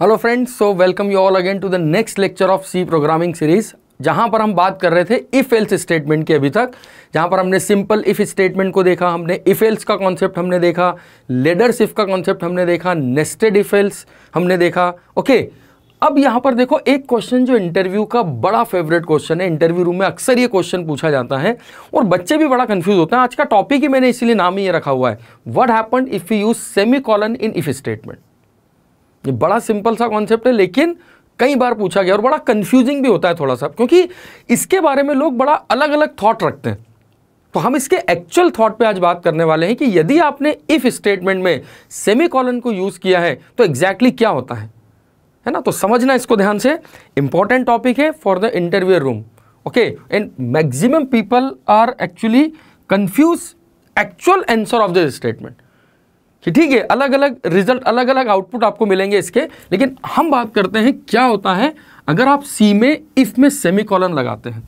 Hello friends so welcome you all again to the next lecture of C programming series जहां पर हम बात कर रहे थे इफ एल्स स्टेटमेंट की अभी तक जहां पर हमने सिंपल इफ स्टेटमेंट को देखा हमने इफ एल्स का कॉन्सेप्ट हमने देखा लेडर्स इफ का कॉन्सेप्ट हमने देखा नेस्टेड इफ एल्स हमने देखा ओके okay, अब यहाँ पर देखो एक क्वेश्चन जो इंटरव्यू का बड़ा फेवरेट क्वेश्चन है इंटरव्यू रूम में अक्सर ये क्वेश्चन पूछा जाता है और बच्चे भी बड़ा कंफ्यूज होते हैं आज का टॉपिक ही मैंने इसलिए नाम ही ये रखा हुआ है what happen if you use semicolon in if statement ये बड़ा सिंपल सा कॉन्सेप्ट है लेकिन कई बार पूछा गया और बड़ा कंफ्यूजिंग भी होता है थोड़ा सा क्योंकि इसके बारे में लोग बड़ा अलग अलग थॉट रखते हैं तो हम इसके एक्चुअल थॉट पे आज बात करने वाले हैं कि यदि आपने इफ़ स्टेटमेंट में सेमी कॉलन को यूज़ किया है तो एग्जैक्टली exactly क्या होता है है ना तो समझना इसको ध्यान से इंपॉर्टेंट टॉपिक है for the interview room okay and maximum people are actually confuse actual answer of this statement कि ठीक है अलग अलग रिजल्ट अलग अलग आउटपुट आपको मिलेंगे इसके लेकिन हम बात करते हैं क्या होता है अगर आप सी में इफ में सेमी कॉलन लगाते हैं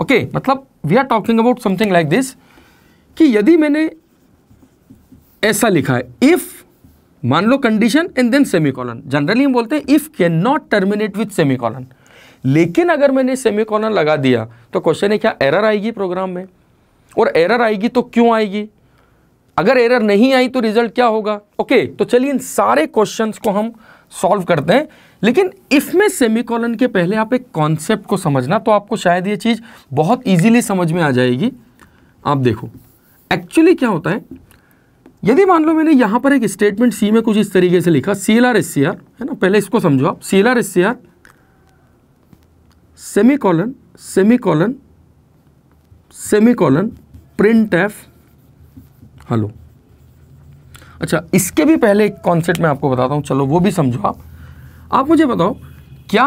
ओके okay, मतलब we are talking about something like this कि यदि मैंने ऐसा लिखा है इफ मान लो condition and then semicolon generally हम बोलते हैं if can not terminate with semicolon लेकिन अगर मैंने सेमी कॉलन लगा दिया तो क्वेश्चन है क्या एरर आएगी प्रोग्राम में और एरर आएगी तो क्यों आएगी अगर एरर नहीं आई तो रिजल्ट क्या होगा ओके okay, तो चलिए इन सारे क्वेश्चन को हम सॉल्व करते हैं लेकिन इफ में सेमिकॉलन के पहले आप एक कॉन्सेप्ट को समझना तो आपको शायद ये चीज़ बहुत इजीली समझ में आ जाएगी आप देखो एक्चुअली क्या होता है यदि मान लो मैंने यहां पर एक स्टेटमेंट सी में कुछ इस तरीके से लिखा C L R S C R है ना पहले इसको समझो आप C L R S C R semicolon semicolon semicolon print f hello अच्छा इसके भी पहले एक कॉन्सेप्ट मैं आपको बताता हूँ चलो वो भी समझो आप आप मुझे बताओ क्या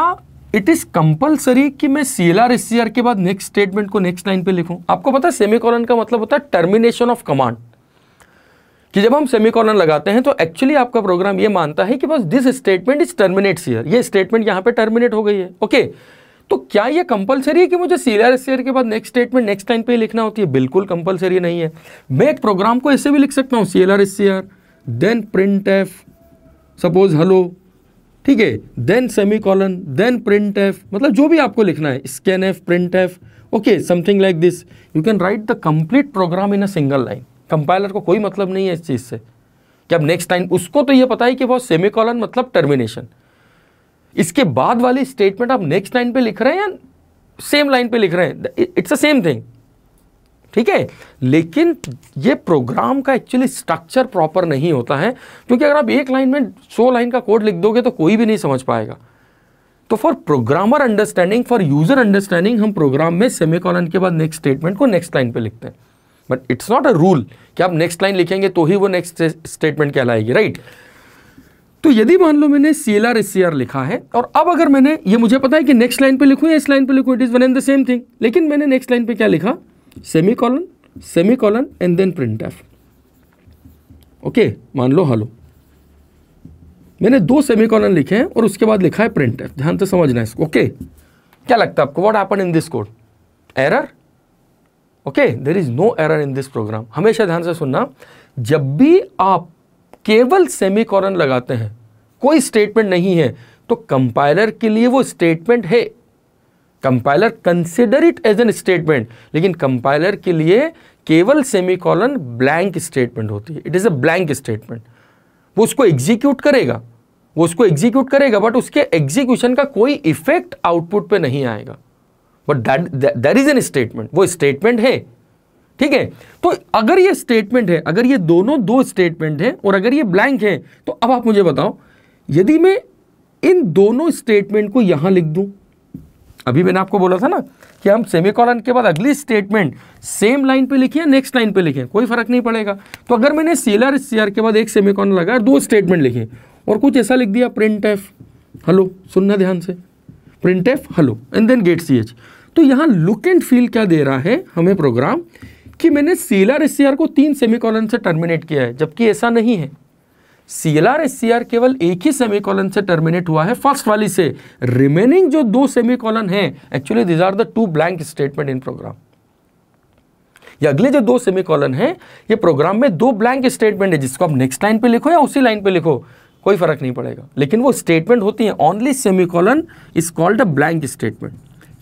इट इज़ कंपलसरी कि मैं C L R S C R के बाद नेक्स्ट स्टेटमेंट को नेक्स्ट लाइन पे लिखूं आपको पता है सेमीकॉलन का मतलब होता है टर्मिनेशन ऑफ कमांड कि जब हम सेमीकॉलन लगाते हैं तो एक्चुअली आपका प्रोग्राम ये मानता है कि बस दिस स्टेटमेंट इज टर्मिनेट सीयर ये स्टेटमेंट यहाँ पे टर्मिनेट हो गई है ओके okay. तो क्या ये कंपलसरी है कि मुझे सीरियर शेयर के बाद नेक्स्ट स्टेटमेंट नेक्स्ट लाइन पे ही लिखना होती है बिल्कुल कंपलसरी नहीं है मैं एक प्रोग्राम को ऐसे भी लिख सकता हूँ C L R S C R then print f suppose hello ठीक है then semicolon then print f मतलब जो भी आपको लिखना है scan f print f okay something like this you can write the complete program in a single line compiler को कोई मतलब नहीं है इस चीज़ से कि अब नेक्स्ट टाइम उसको तो ये पता है कि वो सेमी कॉलन मतलब टर्मिनेशन इसके बाद वाली स्टेटमेंट आप नेक्स्ट लाइन पे लिख रहे हैं या सेम लाइन पे लिख रहे हैं इट्स अ सेम थिंग ठीक है लेकिन ये प्रोग्राम का एक्चुअली स्ट्रक्चर प्रॉपर नहीं होता है क्योंकि अगर आप एक लाइन में सो लाइन का कोड लिख दोगे तो कोई भी नहीं समझ पाएगा तो for programmer understanding for user understanding हम प्रोग्राम में सेमिकॉलन के बाद नेक्स्ट स्टेटमेंट को नेक्स्ट लाइन पे लिखते हैं but it's not a rule कि आप नेक्स्ट लाइन लिखेंगे तो ही वो नेक्स्ट स्टेटमेंट कहलाएगी राइट right? तो यदि मान लो मैंने C L R C R लिखा है और अब अगर मैंने ये मुझे पता है कि नेक्स्ट लाइन पे लिखूं या इस लाइन पे लिखूं it is one and the same thing लेकिन मैंने नेक्स्ट लाइन पे क्या लिखा semicolon semicolon and then print f okay मान लो हलो मैंने दो सेमी कॉलन लिखे हैं और उसके बाद लिखा है प्रिंट एफ ध्यान से समझना इसको ओके क्या लगता है आपको what happen in this code error okay there is no error in this program हमेशा ध्यान से सुनना जब भी आप केवल सेमीकॉलन लगाते हैं कोई स्टेटमेंट नहीं है तो कंपाइलर के लिए वो स्टेटमेंट है compiler consider it as an statement लेकिन कंपाइलर के लिए केवल सेमीकॉलन ब्लैंक स्टेटमेंट होती है it is a blank statement वो उसको एग्जीक्यूट करेगा वो उसको एग्जीक्यूट करेगा बट उसके एग्जीक्यूशन का कोई इफेक्ट आउटपुट पे नहीं आएगा but that that is an statement वो स्टेटमेंट है ठीक है तो अगर ये स्टेटमेंट है अगर ये दोनों दो स्टेटमेंट हैं और अगर ये ब्लैंक है तो अब आप मुझे बताओ यदि मैं इन दोनों स्टेटमेंट को यहां लिख दूं अभी मैंने आपको बोला था ना कि हम सेमीकॉलन के बाद अगली स्टेटमेंट सेम लाइन पे लिखे या नेक्स्ट लाइन पे लिखे कोई फर्क नहीं पड़ेगा तो अगर मैंने सीलर सीआर के बाद एक सेमीकॉलन लगा दो स्टेटमेंट लिखे और कुछ ऐसा लिख दिया प्रिंट एफ हेलो सुनना ध्यान से print f hello and then get C H तो यहां लुक एंड फील क्या दे रहा है हमें प्रोग्राम कि मैंने C L R S C R को तीन सेमी कॉलन से टर्मिनेट किया है जबकि ऐसा नहीं है C L R S C R केवल एक ही सेमी कॉलन से टर्मिनेट हुआ है फर्स्ट वाली से रिमेनिंग जो दो सेमी कॉलन है actually these are the two blank statement in program ये अगले जो दो सेमी कॉलन है ये प्रोग्राम में दो ब्लैंक स्टेटमेंट है जिसको आप नेक्स्ट लाइन पे लिखो या उसी लाइन पे लिखो कोई फर्क नहीं पड़ेगा लेकिन वो स्टेटमेंट होती है only semicolon is called a blank statement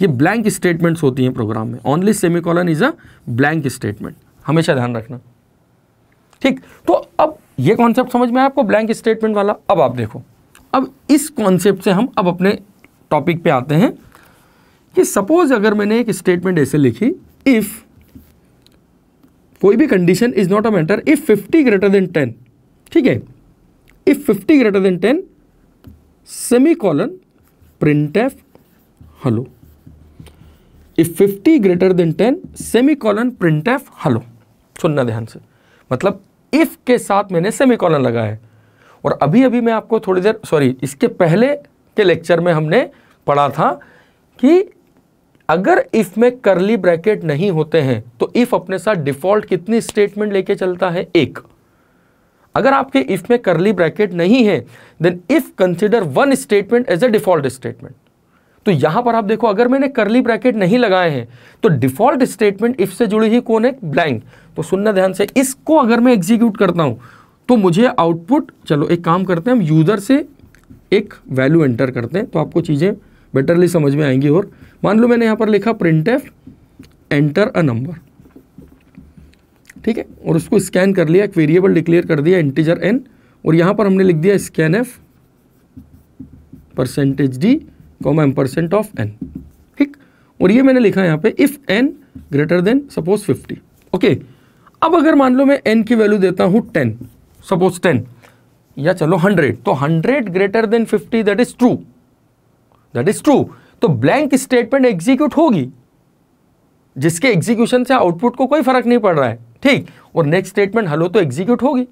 ये ब्लैंक स्टेटमेंट्स होती हैं प्रोग्राम में only semicolon is a blank statement हमेशा ध्यान रखना ठीक तो अब ये कॉन्सेप्ट समझ में आया आपको ब्लैंक स्टेटमेंट वाला अब आप देखो अब इस कॉन्सेप्ट से हम अब अपने टॉपिक पे आते हैं कि सपोज अगर मैंने एक स्टेटमेंट ऐसे लिखी इफ़ कोई भी condition is not a matter if fifty greater than ten ठीक है if fifty greater than ten semicolon print f hello if fifty greater than ten semicolon print f hello सुनना ध्यान से मतलब if के साथ मैंने semi colon लगाया है और अभी अभी मैं आपको थोड़ी देर सॉरी इसके पहले के लेक्चर में हमने पढ़ा था कि अगर इफ में करली ब्रैकेट नहीं होते हैं तो इफ अपने साथ डिफॉल्ट कितनी स्टेटमेंट लेके चलता है एक अगर आपके इफ में करली ब्रैकेट नहीं है then if consider one statement as a default statement तो यहां पर आप देखो अगर मैंने करली ब्रैकेट नहीं लगाए हैं तो डिफॉल्ट स्टेटमेंट इफ से जुड़ी ही कौन है ब्लैंक तो सुनना ध्यान से इसको अगर मैं एग्जीक्यूट करता हूं तो मुझे आउटपुट चलो एक काम करते हैं हम यूज़र से एक वैल्यू एंटर करते हैं तो आपको चीज़ें बेटरली समझ में आएंगी और मान लो मैंने यहां पर लिखा print f enter a number ठीक है और उसको स्कैन कर लिया एक वेरिएबल डिक्लेयर कर दिया इंटीजर एन और यहां पर हमने लिख दिया scan f percentage D comma M percent of N ठीक और ये मैंने लिखा यहां यहाँ पे if N greater than suppose fifty okay अब अगर मान लो मैं एन की वैल्यू देता हूँ टेन सपोज टेन या चलो हंड्रेड तो hundred greater than fifty that is true that is true तो ब्लैंक स्टेटमेंट एग्जीक्यूट होगी जिसके एग्जीक्यूशन से आउटपुट को कोई फर्क नहीं पड़ रहा है ठीक और नेक्स्ट स्टेटमेंट हलो तो एग्जीक्यूट होगी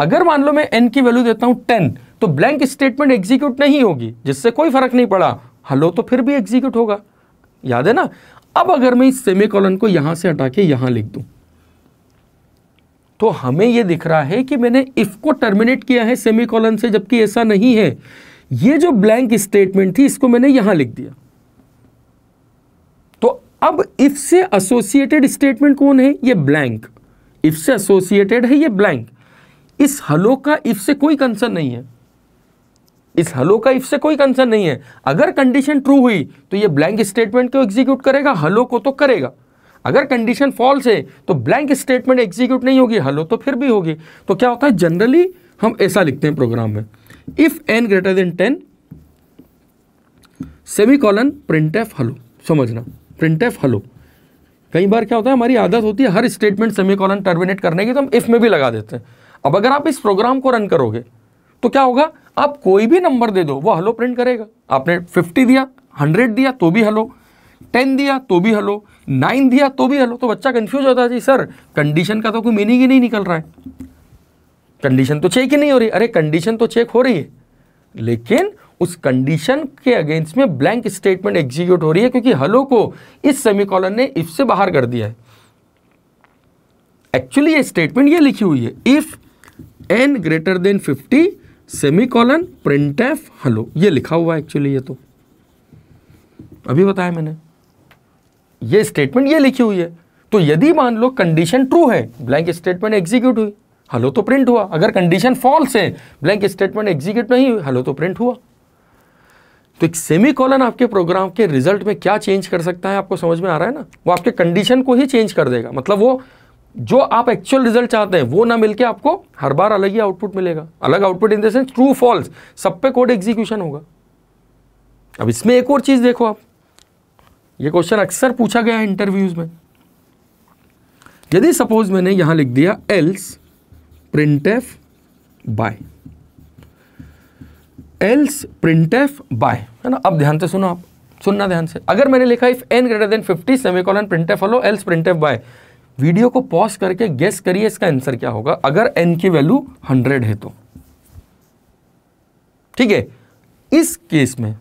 अगर मान लो मैं एन की वैल्यू देता हूं टेन तो ब्लैंक स्टेटमेंट एग्जीक्यूट नहीं होगी जिससे कोई फर्क नहीं पड़ा हलो तो फिर भी एग्जीक्यूट होगा याद है ना अब अगर मैं इस सेमी कॉलन को यहां से हटा के यहां लिख दूं तो हमें यह दिख रहा है कि मैंने इफ को टर्मिनेट किया है सेमी कॉलन से जबकि ऐसा नहीं है ये जो ब्लैंक स्टेटमेंट थी इसको मैंने यहां लिख दिया तो अब इफ से एसोसिएटेड स्टेटमेंट कौन है ये ब्लैंक इफ से एसोसिएटेड है ये ब्लैंक इस हलो का इफ से कोई कंसर्न नहीं है इस हलो का इफ से कोई कंसर्न नहीं है अगर कंडीशन ट्रू हुई तो ये ब्लैंक स्टेटमेंट को एग्जीक्यूट करेगा हलो को तो करेगा अगर कंडीशन फॉल्स है तो ब्लैंक स्टेटमेंट एग्जीक्यूट नहीं होगी हलो तो फिर भी होगी तो क्या होता है जनरली हम ऐसा लिखते हैं प्रोग्राम में if N greater than ten semicolon print f hello समझना प्रिंट एफ हलो कई बार क्या होता है हमारी आदत होती है हर स्टेटमेंट सेमी कॉलन टर्मिनेट करने की तो हम इफ में भी लगा देते हैं अब अगर आप इस प्रोग्राम को रन करोगे तो क्या होगा आप कोई भी नंबर दे दो वो हलो प्रिंट करेगा आपने फिफ्टी दिया हंड्रेड दिया तो भी हलो टेन दिया तो भी हलो नाइन दिया तो भी हलो तो बच्चा कंफ्यूज होता है जी सर कंडीशन का तो कोई मीनिंग ही नहीं निकल रहा है कंडीशन तो चेक ही नहीं हो रही अरे कंडीशन तो चेक हो रही है लेकिन उस कंडीशन के अगेंस्ट में ब्लैंक स्टेटमेंट एग्जीक्यूट हो रही है क्योंकि हलो को इस सेमिकॉलन ने इफ से बाहर कर दिया है एक्चुअली ये स्टेटमेंट ये लिखी हुई है if N greater than fifty semicolon print f hello ये लिखा हुआ है एक्चुअली ये तो अभी बताया मैंने ये स्टेटमेंट ये लिखी हुई है तो यदि मान लो कंडीशन ट्रू है ब्लैंक स्टेटमेंट एग्जीक्यूट हुई हलो तो प्रिंट हुआ अगर कंडीशन फॉल्स है ब्लैंक स्टेटमेंट एग्जीक्यूट नहीं हुई हलो तो प्रिंट हुआ तो एक सेमी कॉलन आपके प्रोग्राम के रिजल्ट में क्या चेंज कर सकता है आपको समझ में आ रहा है ना वो आपके कंडीशन को ही चेंज कर देगा मतलब वो जो आप एक्चुअल रिजल्ट चाहते हैं वो ना मिलके आपको हर बार अलग ही आउटपुट मिलेगा अलग output in the sense true false सब पे कोड एग्जीक्यूशन होगा अब इसमें एक और चीज़ देखो आप ये क्वेश्चन अक्सर पूछा गया है इंटरव्यूज में यदि सपोज मैंने यहां लिख दिया else print f bye else print f bye है ना अब ध्यान से सुनो आप सुनना ध्यान से अगर मैंने लिखा if N greater than fifty semicolon print f hello else print f bye video को पॉज करके गेस करिए इसका आंसर क्या होगा अगर एन की वैल्यू हंड्रेड है तो ठीक है इस केस में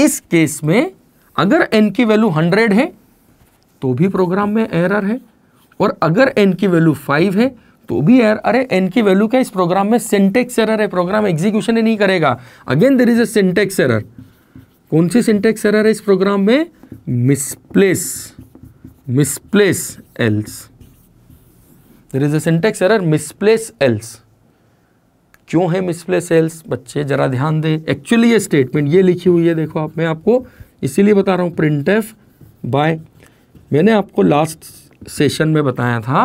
इस केस में अगर एन की वैल्यू हंड्रेड है तो भी प्रोग्राम में एरर है और अगर एन की वैल्यू फाइव है तो भी एरर अरे एन की वैल्यू क्या इस प्रोग्राम में सिंटेक्स एरर है प्रोग्राम एग्जीक्यूशन ही नहीं करेगा again there is a syntax error कौन सी सिंटेक्स एरर है इस प्रोग्राम में misplace misplace else there is a syntax error misplace else क्यों है मिसप्लेस एल्स बच्चे जरा ध्यान दें एक्चुअली ये स्टेटमेंट ये लिखी हुई है देखो आप मैं आपको इसीलिए बता रहा हूँ प्रिंट एफ बाय मैंने आपको लास्ट सेशन में बताया था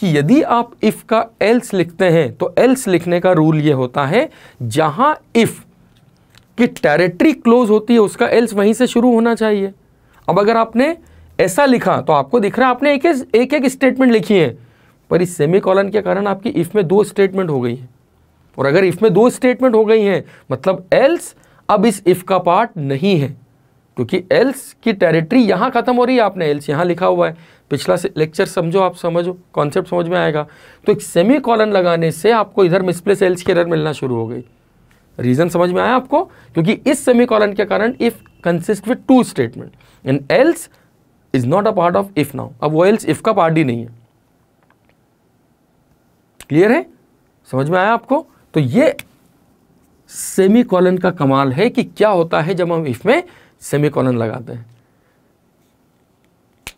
कि यदि आप इफ़ का एल्स लिखते हैं तो एल्स लिखने का रूल ये होता है जहाँ इफ़ की टेरिटरी क्लोज होती है उसका एल्स वहीं से शुरू होना चाहिए अब अगर आपने ऐसा लिखा तो आपको दिख रहा है आपने एक एक, एक स्टेटमेंट लिखी है पर इस सेमी कॉलन के कारण आपकी इफ़ में दो स्टेटमेंट हो गई है और अगर इफ़ में दो स्टेटमेंट हो गई हैं मतलब एल्स अब इस इफ़ का पार्ट नहीं है क्योंकि एल्स की टेरिटरी यहाँ ख़त्म हो रही है आपने एल्स यहाँ लिखा हुआ है पिछला लेक्चर समझो आप समझो कॉन्सेप्ट समझ में आएगा तो एक सेमी कॉलन लगाने से आपको इधर मिसप्लेस एल्स की एरर मिलना शुरू हो गई रीज़न समझ में आया आपको क्योंकि इस सेमी कॉलन के कारण if consist with two statement in else is not a part of if now अब वो एल्स इफ का पार्ट ही नहीं है क्लियर है समझ में आया आपको तो ये सेमी कॉलन का कमाल है कि क्या होता है जब हम इफ में सेमी कॉलन लगाते हैं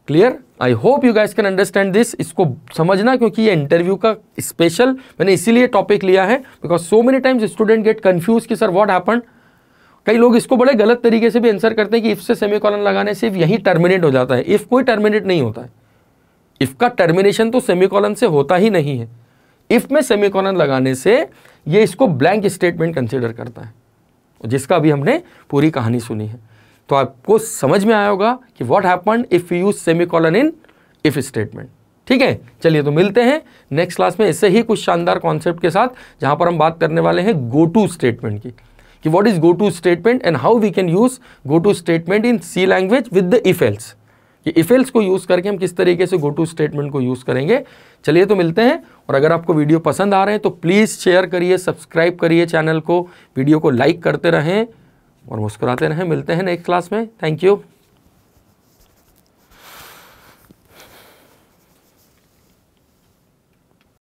clear I hope you guys can understand this इसको समझना क्योंकि ये इंटरव्यू का स्पेशल मैंने इसीलिए टॉपिक लिया है because so many times student get confuse कि सर वॉट हैपन्ड कई लोग इसको बड़े गलत तरीके से भी आंसर करते हैं कि इफ़ से सेमीकॉलन लगाने से यही टर्मिनेट हो जाता है इफ़ कोई टर्मिनेट नहीं होता है इफ़ का टर्मिनेशन तो सेमीकॉलन से होता ही नहीं है इफ़ में सेमीकॉलन लगाने से ये इसको ब्लैंक स्टेटमेंट कंसिडर करता है जिसका अभी हमने पूरी कहानी सुनी है तो आपको समझ में आया होगा कि what happen if you use semicolon in if statement ठीक है चलिए तो मिलते हैं नेक्स्ट क्लास में ऐसे ही कुछ शानदार कॉन्सेप्ट के साथ जहां पर हम बात करने वाले हैं गो टू स्टेटमेंट की कि what is go to statement and how we can use go to statement in C language with the if else कि इफेल्स को यूज़ करके हम किस तरीके से गो टू स्टेटमेंट को यूज़ करेंगे चलिए तो मिलते हैं और अगर आपको वीडियो पसंद आ रहे हैं तो प्लीज़ शेयर करिए सब्सक्राइब करिए चैनल को वीडियो को लाइक करते रहें और मुस्कुराते रहें मिलते हैं नेक्स्ट क्लास में थैंक यू